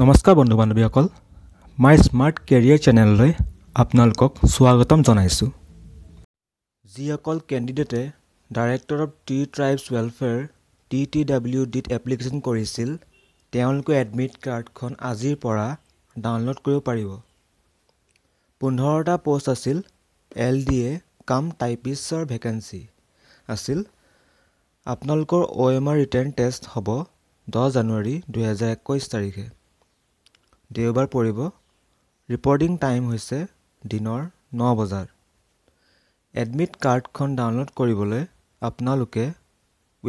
নমস্কাৰ বন্ধু বান্ধৱীসকল মাই smart career চেনেললৈ আপোনালোকক স্বাগতম জনাইছোঁ যিসকল কেণ্ডিডেটে director of T tribes welfare T T W ডিত এপ্লিকেশ্যন কৰিছিল তেওঁলোকে এডমিট কাৰ্ডখন আজিৰ পৰা ডাউনলোড কৰিব পাৰিব পোন্ধৰটা প'ষ্ট আছিল এল ডি এ কাম টাইপিছৰ ভেকেঞ্চি আছিল আপোনালোকৰ O' M R written test হ'ব দহ জানুৱাৰী দুহেজাৰ একৈছ তাৰিখে দেওবাৰ পৰিব ৰিপৰ্টিং টাইম হৈছে দিনৰ ন বজাৰ এডমিট কাৰ্ডখন ডাউনলোড কৰিবলৈ আপোনালোকে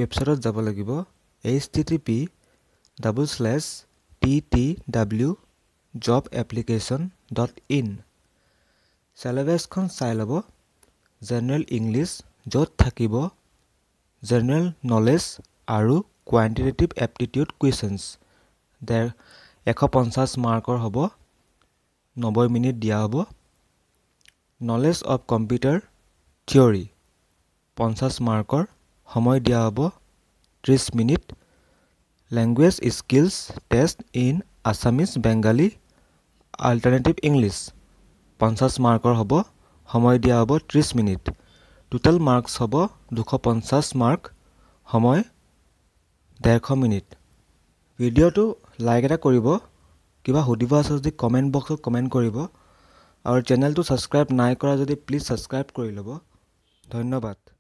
ৱেবছাইটত যাব লাগিব H T T P double slash T T W job application dot in চেলেবাছখন চাই ল'ব জেনেৰেল ইংলিছ য'ত থাকিব জেনেৰেল নলেজ আৰু কোৱাণ্টিটেটিভ এপ্টিটিউড কুৱেশ্যনছ দেৰ এশ পঞ্চাছ মাৰ্কৰ হ'ব নব্বৈ মিনিট দিয়া হ'ব নলেজ অৱ কম্পিউটাৰ থিয়ৰী পঞ্চাছ মাৰ্কৰ সময় দিয়া হ'ব ত্ৰিছ minute language skills test in Assamese Bengali alternative English পঞ্চাছ মাৰ্কৰ হ'ব সময় দিয়া হ'ব ত্ৰিছ মিনিট টোটেল মাৰ্কছ হ'ব দুশ পঞ্চাছ মাৰ্ক সময় ডেৰশ মিনিট ভিডিঅ'টো লাইক এটা কৰিব কিবা সুধিব আছে যদি কমেণ্ট বক্সত কমেণ্ট কৰিব আৰু চেনেলটো ছাবস্ক্ৰাইব নাই কৰা যদি প্লিজ ছাবস্ক্ৰাইব কৰি ল'ব ধন্যবাদ